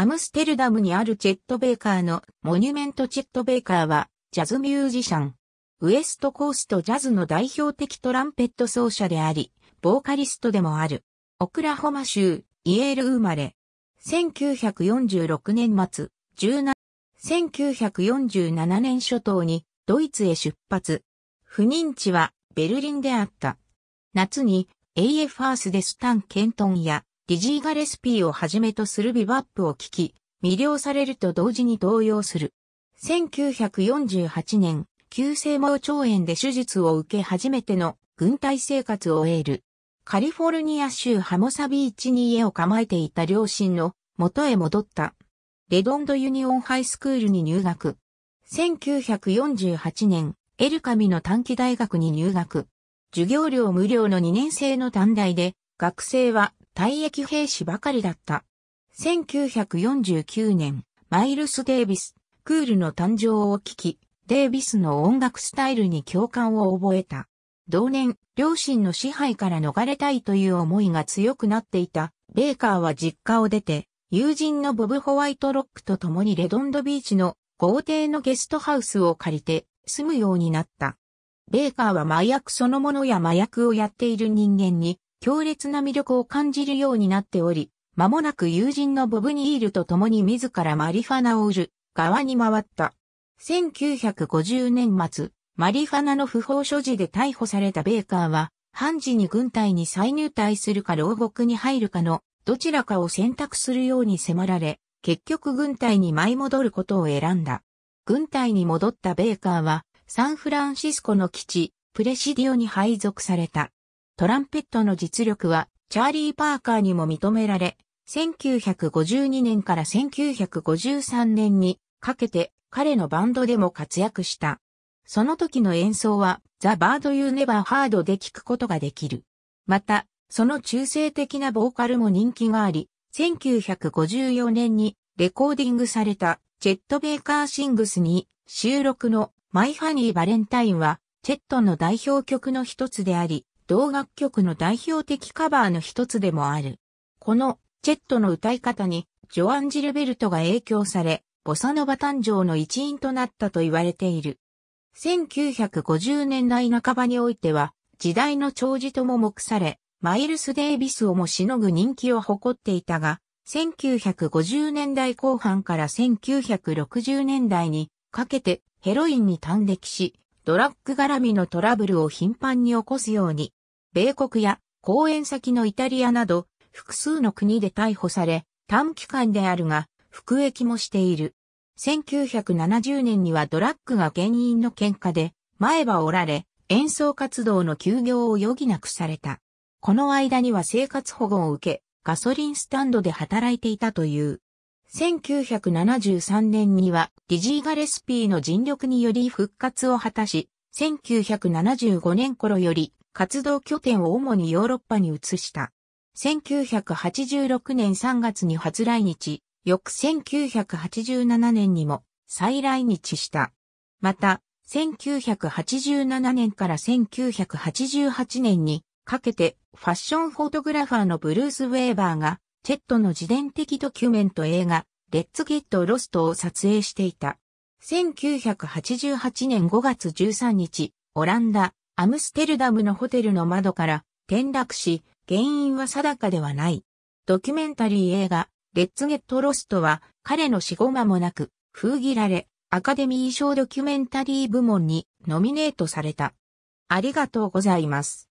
アムステルダムにあるチェット・ベイカーのモニュメント・チェット・ベイカーはジャズミュージシャン。ウエストコーストジャズの代表的トランペット奏者であり、ボーカリストでもある。オクラホマ州、イエール生まれ。1946年末、17 1947年初頭にドイツへ出発。不妊地はベルリンであった。夏に AF アースでスタン・ケントンやリジー・ガレスピーをはじめとするビバップを聴き、魅了されると同時に動揺する。1948年、急性盲腸炎で手術を受け初めての軍隊生活を得る。カリフォルニア州ハモサビーチに家を構えていた両親の元へ戻った。レドンドユニオンハイスクールに入学。1948年、エルカミの短期大学に入学。授業料無料の2年生の短大で、学生は退役兵士ばかりだった。1949年、マイルス・デイビス、クールの誕生を聞き、デイビスの音楽スタイルに共感を覚えた。同年、両親の支配から逃れたいという思いが強くなっていた、ベーカーは実家を出て、友人のボブ・ホワイトロックと共にレドンドビーチの豪邸のゲストハウスを借りて住むようになった。ベーカーは麻薬そのものや麻薬をやっている人間に強烈な魅力を感じるようになっており、間もなく友人のボブ・ニールと共に自らマリファナを売る側に回った。1950年末、マリファナの不法所持で逮捕されたベーカーは、判事に軍隊に再入隊するか牢獄に入るかのどちらかを選択するように迫られ、結局軍隊に舞い戻ることを選んだ。軍隊に戻ったベーカーは、サンフランシスコの基地、プレシディオに配属された。トランペットの実力はチャーリー・パーカーにも認められ、1952年から1953年にかけて彼のバンドでも活躍した。その時の演奏はザ・バード・ユー・ネバー・ハードで聴くことができる。また、その中性的なボーカルも人気があり、1954年にレコーディングされたチェット・ベイカー・シングスに収録のマイ・ハニー・バレンタインはチェットの代表曲の一つであり、同楽曲の代表的カバーの一つでもある。このチェットの歌い方にジョアン・ジルベルトが影響され、ボサノバ誕生の一員となったと言われている。1950年代半ばにおいては、時代の長寿とも目され、マイルス・デイビスをもしのぐ人気を誇っていたが、1950年代後半から1960年代にかけてヘロインに端的し、ドラッグ絡みのトラブルを頻繁に起こすように米国や公演先のイタリアなど複数の国で逮捕され、短期間であるが服役もしている。1970年にはドラッグが原因の喧嘩で前歯お折られ演奏活動の休業を余儀なくされた。この間には生活保護を受け、ガソリンスタンドで働いていたという。1973年にはディジー・ガレスピーの尽力により復活を果たし、1975年頃より活動拠点を主にヨーロッパに移した。1986年3月に初来日、翌1987年にも再来日した。また、1987年から1988年にかけてファッションフォトグラファーのブルース・ウェーバーがチェットの自伝的ドキュメント映画レッツ・ゲット・ロストを撮影していた。1988年5月13日、オランダ、アムステルダムのホテルの窓から転落し、原因は定かではない。ドキュメンタリー映画、レッツ・ゲット・ロストは、彼の死後間もなく、封切られ、アカデミー賞ドキュメンタリー部門にノミネートされた。ありがとうございます。